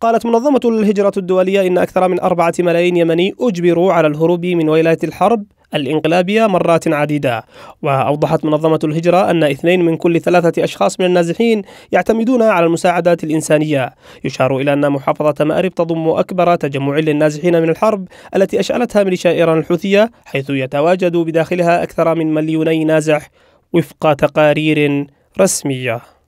قالت منظمة الهجرة الدولية إن أكثر من أربعة ملايين يمني أجبروا على الهروب من ولاية الحرب الإنقلابية مرات عديدة وأوضحت منظمة الهجرة أن اثنين من كل ثلاثة أشخاص من النازحين يعتمدون على المساعدات الإنسانية يشار إلى أن محافظة مأرب تضم أكبر تجمع للنازحين من الحرب التي أشعلتها ميليشيا إيران الحوثية حيث يتواجد بداخلها أكثر من مليوني نازح وفق تقارير رسميه